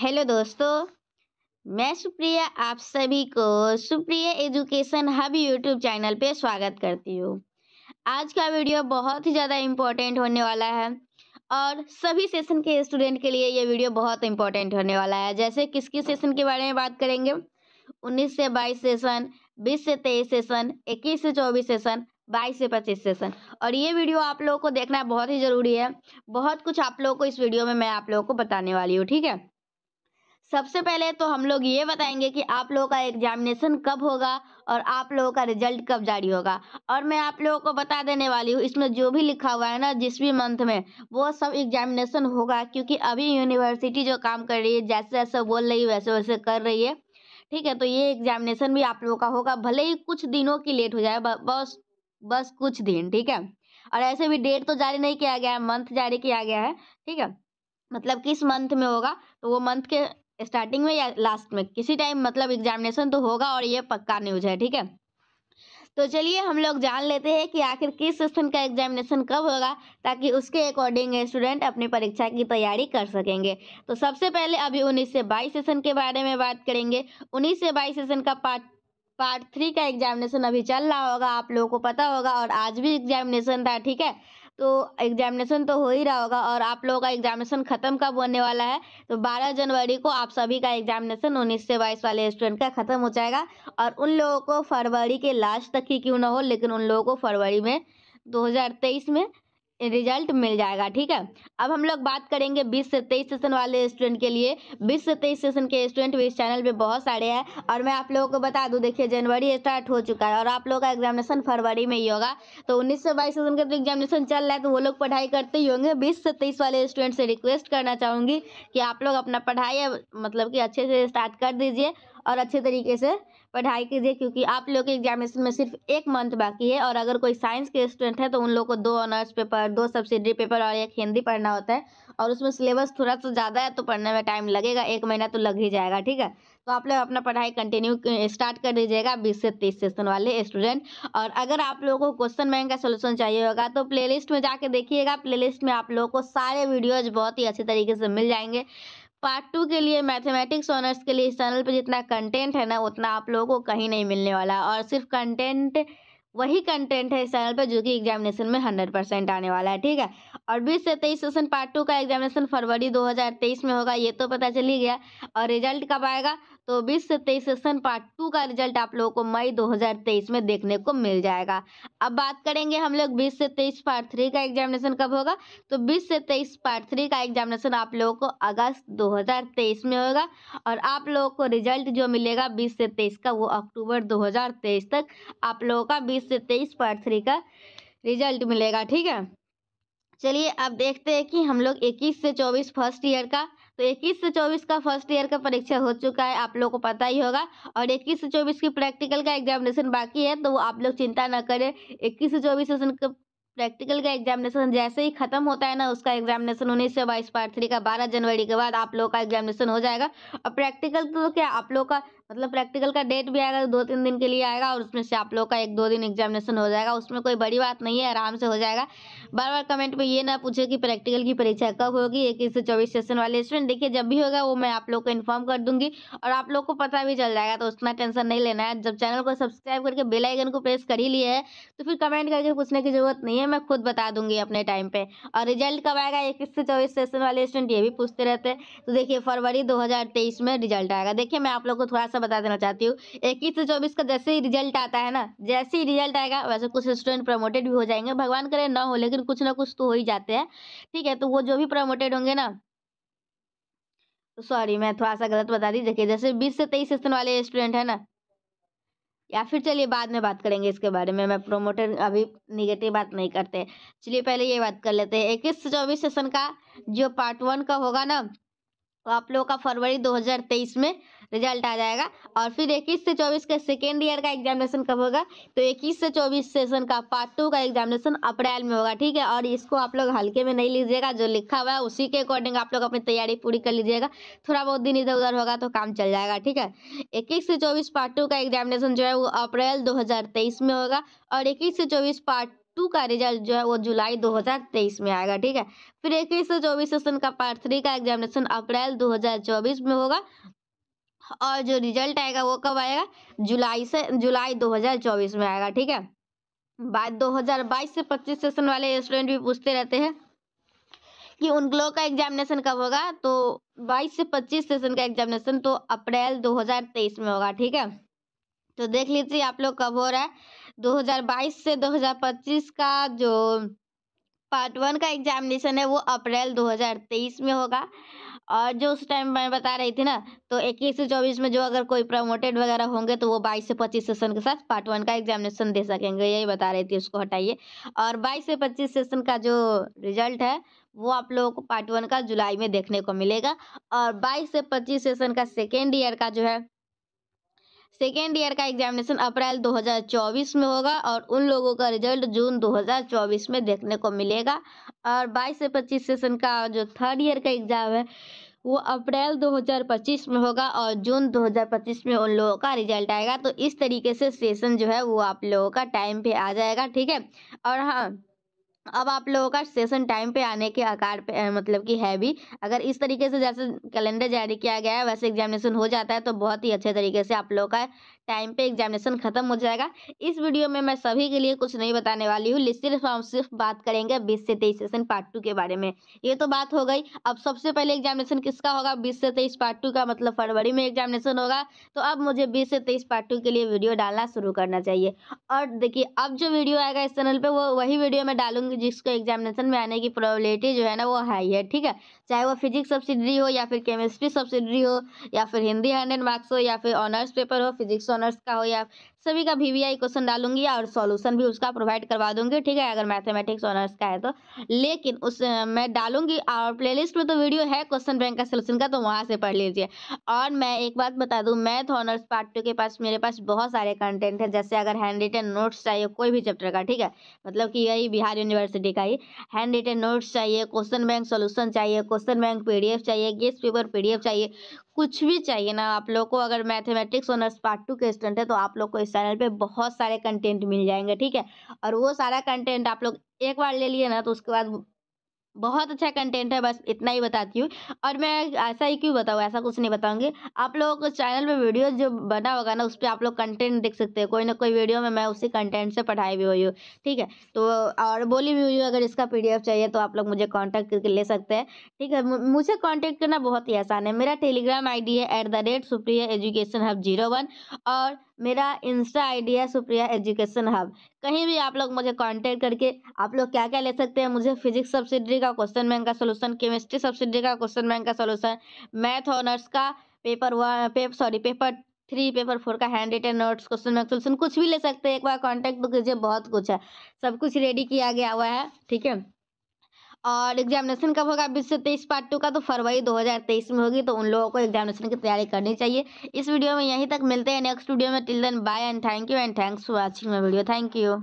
hello दोस्तों मैं सुप्रिया आप सभी को Supriya education hub YouTube channel पे स्वागत करती हूँ आज का वीडियो बहुत ही ज़्यादा इम्पोर्टेंट होने वाला है और सभी सेशन के स्टूडेंट के लिए ये वीडियो बहुत इम्पोर्टेंट होने वाला है जैसे किस किस सेशन के बारे में बात करेंगे उन्नीस से बाईस सेशन बीस से तेईस सेशन इक्कीस से चौबीस सेशन बाईस से पच्चीस सेशन और ये वीडियो आप लोगों को देखना बहुत ही ज़रूरी है बहुत कुछ आप लोगों को इस वीडियो में मैं आप लोगों को बताने वाली हूँ ठीक है सबसे पहले तो हम लोग ये बताएंगे कि आप लोगों का एग्जामिनेशन कब होगा और आप लोगों का रिजल्ट कब जारी होगा और मैं आप लोगों को बता देने वाली हूँ इसमें जो भी लिखा हुआ है ना जिस भी मंथ में वो सब एग्जामिनेशन होगा क्योंकि अभी यूनिवर्सिटी जो काम कर रही है जैसे जैसे बोल रही है वैसे वैसे कर रही है ठीक है तो ये एग्जामिनेशन भी आप लोगों का होगा भले ही कुछ दिनों की लेट हो जाए बस बस कुछ दिन ठीक है और ऐसे भी डेट तो जारी नहीं किया गया है मंथ जारी किया गया है ठीक है मतलब किस मंथ में होगा तो वो मंथ के स्टार्टिंग में या लास्ट में किसी टाइम मतलब एग्जामिनेशन तो होगा और ये पक्का न्यूज है ठीक है तो चलिए हम लोग जान लेते हैं कि आखिर किस सेशन का एग्जामिनेशन कब होगा ताकि उसके अकॉर्डिंग स्टूडेंट अपनी परीक्षा की तैयारी कर सकेंगे तो सबसे पहले अभी उन्नीस से बाईस सेशन के बारे में बात करेंगे उन्नीस से बाईस सेशन का पार्ट पार्ट थ्री का एग्जामिनेशन अभी चल रहा होगा आप लोगों को पता होगा और आज भी एग्जामिनेशन था ठीक है तो एग्जामिनेशन तो हो ही रहा होगा और आप लोगों का एग्जामिनेशन खत्म कब होने वाला है तो 12 जनवरी को आप सभी का एग्जामिनेशन उन्नीस से बाईस वाले स्टूडेंट का खत्म हो जाएगा और उन लोगों को फरवरी के लास्ट तक ही क्यों ना हो लेकिन उन लोगों को फरवरी में दो में रिजल्ट मिल जाएगा ठीक है अब हम लोग बात करेंगे 20 से 23 सेशन वाले स्टूडेंट के लिए 20 से 23 सेशन के स्टूडेंट भी इस चैनल पे बहुत सारे हैं और मैं आप लोगों को बता दूं देखिए जनवरी स्टार्ट हो चुका है और आप लोगों का एग्जामिनेशन फरवरी में ही होगा तो उन्नीस से बाईस सेशन का तो एग्जामिनेशन चल रहा है तो वो लोग पढ़ाई करते ही होंगे बीस से तेईस वाले स्टूडेंट से रिक्वेस्ट करना चाहूँगी कि आप लोग अपना पढ़ाई मतलब कि अच्छे से स्टार्ट कर दीजिए और अच्छे तरीके से पढ़ाई कीजिए क्योंकि आप लोग के एग्जामिनेशन में सिर्फ एक मंथ बाकी है और अगर कोई साइंस के स्टूडेंट है तो उन लोग को दो ऑनर्स पेपर दो सब्सिडरी पेपर और एक हिंदी पढ़ना होता है और उसमें सिलेबस थोड़ा सा ज़्यादा है तो पढ़ने में टाइम लगेगा एक महीना तो लग ही जाएगा ठीक है तो आप लोग अपना पढ़ाई कंटिन्यू स्टार्ट कर दीजिएगा बीस से तीस सेशन वाले स्टूडेंट और अगर आप लोगों को क्वेश्चन बैंक का सोल्यूशन चाहिए होगा तो प्लेलिस्ट में जाके देखिएगा प्लेलिस्ट में आप लोगों को सारे वीडियोज बहुत ही अच्छे तरीके से मिल जाएंगे पार्ट टू के लिए मैथमेटिक्स ऑनर्स के लिए इस चैनल पर जितना कंटेंट है ना उतना आप लोगों को कहीं नहीं मिलने वाला और सिर्फ कंटेंट वही कंटेंट है इस चैनल पर जो कि एग्जामिनेशन में हंड्रेड परसेंट आने वाला है ठीक है और बीस से तेईस सेशन पार्ट टू का एग्जामिनेशन फरवरी 2023 में होगा ये तो पता चल ही गया और रिजल्ट कब आएगा तो बीस से तेईस सेशन पार्ट टू का रिजल्ट आप लोगों को मई 2023 में देखने को मिल जाएगा अब बात करेंगे हम लोग बीस से तेईस पार्ट थ्री का एग्जामिनेशन कब होगा तो बीस से तेईस पार्ट थ्री का एग्जामिनेशन आप लोगों को अगस्त 2023 में होगा और आप लोगों को रिजल्ट जो मिलेगा बीस से तेईस का वो अक्टूबर 2023 तक आप लोगों का बीस से तेईस पार्ट थ्री का रिजल्ट मिलेगा ठीक है चलिए अब देखते हैं कि हम लोग इक्कीस से चौबीस फर्स्ट ईयर का तो इक्कीस से चौबीस का फर्स्ट ईयर का परीक्षा हो चुका है आप लोगों को पता ही होगा और इक्कीस से चौबीस की प्रैक्टिकल का एग्जामिनेशन बाकी है तो वो आप लोग चिंता ना करें इक्कीस से चौबीस प्रैक्टिकल का एग्जामिनेशन जैसे ही खत्म होता है ना उसका एग्जामिनेशन उन्नीस से बाईस पार्ट थ्री का बारह जनवरी के बाद आप लोगों का एग्जामिनेशन हो जाएगा और प्रैक्टिकल तो क्या आप लोग का मतलब प्रैक्टिकल का डेट भी आएगा तो दो तीन दिन के लिए आएगा और उसमें से आप लोग का एक दो दिन एग्जामिनेशन हो जाएगा उसमें कोई बड़ी बात नहीं है आराम से हो जाएगा बार बार कमेंट में ये ना पूछे कि प्रैक्टिकल की परीक्षा कब होगी इक्कीस से चौबीस सेशन वाले स्टूडेंट देखिए जब भी होगा वो मैं आप लोग को इन्फॉर्म कर दूंगी और आप लोग को पता भी चल जाएगा तो उतना टेंशन नहीं लेना है जब चैनल को सब्सक्राइब करके बेलाइकन को प्रेस कर ही लिए है तो फिर कमेंट करके पूछने की जरूरत नहीं है मैं खुद बता दूंगी अपने टाइम पर और रिजल्ट कब आएगा इक्कीस से चौबीस सेशन वाले स्टूडेंट ये भी पूछते रहते हैं तो देखिए फरवरी दो में रिजल्ट आएगा देखिए मैं आप लोग को थोड़ा सा से बता देना चाहती हूँ इक्कीस से चौबीस का जैसे ही रिजल्ट आता है ना जैसे ही रिजल्ट आएगा वैसे कुछ स्टूडेंट प्रमोटेड भी हो जाएंगे भगवान करे ना हो लेकिन कुछ ना कुछ तो हो ही जाते हैं ठीक है तो वो जो भी प्रमोटेड होंगे ना तो सॉरी मैं थोड़ा सा गलत बता दी देखिए जैसे बीस से तेईस स्थान वाले स्टूडेंट है ना या फिर चलिए बाद में बात करेंगे इसके बारे में मैं प्रोमोटर अभी निगेटिव बात नहीं करते चलिए पहले ये बात कर लेते हैं इक्कीस से चौबीस सेशन का जो पार्ट वन का होगा ना आप लोगों का फरवरी 2023 में रिजल्ट आ जाएगा और फिर इक्कीस से चौबीस का सेकेंड ईयर का एग्जामिनेशन कब होगा तो इक्कीस से चौबीस सेशन का पार्ट टू का एग्जामिनेशन अप्रैल में होगा ठीक है और इसको आप लोग हल्के में नहीं लीजिएगा जो लिखा हुआ है उसी के अकॉर्डिंग आप लोग अपनी तैयारी पूरी कर लीजिएगा थोड़ा बहुत दिन इधर उधर होगा तो काम चल जाएगा ठीक है इक्कीस से चौबीस पार्ट टू का एग्जामिनेशन जो है वो अप्रैल दो में होगा और इक्कीस से चौबीस पार्ट टू का रिजल्ट जो है वो जुलाई 2023 में आएगा ठीक है फिर इक्कीस से चौबीस सेशन का पार्ट थ्री का एग्जामिनेशन अप्रैल 2024 में होगा और जो रिजल्ट आएगा वो कब आएगा जुलाई से जुलाई 2024 में आएगा ठीक है बाद 2022 से 25 सेशन वाले स्टूडेंट भी पूछते रहते हैं कि उन लोगों का एग्जामिनेशन कब होगा तो 22 से 25 सेशन का एग्जामिनेशन तो अप्रैल 2023 में होगा ठीक है तो देख लीजिए आप लोग कब हो रहा है 2022 से 2025 का जो पार्ट वन का एग्जामिनेशन है वो अप्रैल 2023 में होगा और जो उस टाइम मैं बता रही थी ना तो इक्कीस से चौबीस में जो अगर कोई प्रमोटेड वगैरह होंगे तो वो बाईस से पच्चीस सेशन के साथ पार्ट वन का एग्जामिनेशन दे सकेंगे यही बता रही थी उसको हटाइए और बाईस से पच्चीस सेशन का जो रिजल्ट है वो आप लोगों को पार्ट वन का जुलाई में देखने को मिलेगा और बाईस से पच्चीस सेशन का सेकेंड ईयर का जो है सेकेंड ईयर का एग्जामिनेशन अप्रैल 2024 में होगा और उन लोगों का रिजल्ट जून 2024 में देखने को मिलेगा और 22 से 25 सेशन का जो थर्ड ईयर का एग्ज़ाम है वो अप्रैल 2025 में होगा और जून 2025 में उन लोगों का रिजल्ट आएगा तो इस तरीके से सेशन जो है वो आप लोगों का टाइम पे आ जाएगा ठीक है और हाँ अब आप लोगों का सेशन टाइम पे आने के आकार पे मतलब कि है भी अगर इस तरीके से जैसे कैलेंडर जारी किया गया है वैसे एग्जामिनेशन हो जाता है तो बहुत ही अच्छे तरीके से आप लोगों का टाइम पे एग्जामिनेशन खत्म हो जाएगा इस वीडियो में मैं सभी के लिए कुछ नहीं बताने वाली हूँ सिर्फ हम सिर्फ बात करेंगे बीस से तेईस सेशन पार्ट टू के बारे में ये तो बात हो गई अब सबसे पहले एग्जामिनेशन किसका होगा बीस से तेईस पार्ट टू का मतलब फरवरी में एग्जामिनेशन होगा तो अब मुझे बीस से तेईस पार्ट टू के लिए वीडियो डालना शुरू करना चाहिए और देखिए अब जो वीडियो आएगा इस चैनल पर वो वही वीडियो मैं डालूंगी जिसको एग्जामिनेशन में आने की प्रॉबिलिटी जो है ना वो हाई है ठीक है चाहे वो फिजिक्स सब्सिडरी हो या फिर केमिस्ट्री सब्सिडरी हो या फिर हिंदी हंड्रेड मार्क्स हो या फिर ऑनर्स पेपर हो फिजिक्स ऑनर्स का हो या सभी का वी वी क्वेश्चन डालूंगी और सॉल्यूशन भी उसका प्रोवाइड करवा दूंगी ठीक है अगर मैथमेटिक्स ऑनर्स का है तो लेकिन उस मैं डालूंगी और प्लेलिस्ट में तो वीडियो है क्वेश्चन बैंक का सोल्यूशन का तो वहाँ से पढ़ लीजिए और मैं एक बात बता दूँ मैथ ऑनर्स पार्ट टू के पास मेरे पास बहुत सारे कंटेंट है जैसे अगर हैंड रिटन नोट्स चाहिए कोई भी चैप्टर का ठीक है मतलब कि यही बिहार यूनिवर्सिटी का ही हैंड रिटन नोट्स चाहिए क्वेश्चन बैंक सोल्यूशन चाहिए क्वेश्चन बैंक पी चाहिए गेस्ट पेपर पी चाहिए कुछ भी चाहिए ना आप लोग को अगर मैथमेटिक्स ऑनर्स पार्ट टू के स्टूडेंट है तो आप लोग को इस चैनल पे बहुत सारे कंटेंट मिल जाएंगे ठीक है और वो सारा कंटेंट आप लोग एक बार ले लिए ना तो उसके बाद बहुत अच्छा कंटेंट है बस इतना ही बताती हूँ और मैं ऐसा ही क्यों बताऊँ ऐसा कुछ नहीं बताऊँगी आप लोगों को चैनल में वीडियो जो बना होगा ना उस पर आप लोग कंटेंट देख सकते हैं कोई ना कोई वीडियो में मैं उसी कंटेंट से पढ़ाई भी हुई हूँ ठीक है तो और बोली भी हुई अगर इसका पी चाहिए तो आप लोग मुझे कॉन्टैक्ट करके ले सकते हैं ठीक है मुझे कॉन्टैक्ट करना बहुत ही आसान है मेरा टेलीग्राम आई है at the rate Supriya education hub zero one और मेरा इंस्टा आईडी है सुप्रिया एजुकेशन हब कहीं भी आप लोग मुझे कांटेक्ट करके आप लोग क्या क्या ले सकते हैं मुझे फिजिक्स सब्सिडी का क्वेश्चन बैंक का सोल्यूशन केमिस्ट्री सब्सिडी का क्वेश्चन बैंक का सोल्यूशन मैथ ऑनर्स का पेपर वन पेप sorry paper three paper four का hand written notes question bank solution कुछ भी ले सकते हैं एक बार कॉन्टैक्ट कीजिए बहुत कुछ है सब कुछ रेडी किया गया हुआ है ठीक है और एग्जामिनेशन कब होगा बीस से तेईस पार्ट टू का तो फरवरी 2023 में होगी तो उन लोगों को एग्जामिनेशन की तैयारी करनी चाहिए इस वीडियो में यहीं तक मिलते हैं नेक्स्ट वीडियो में till then bye and thank you and thanks for watching my video thank you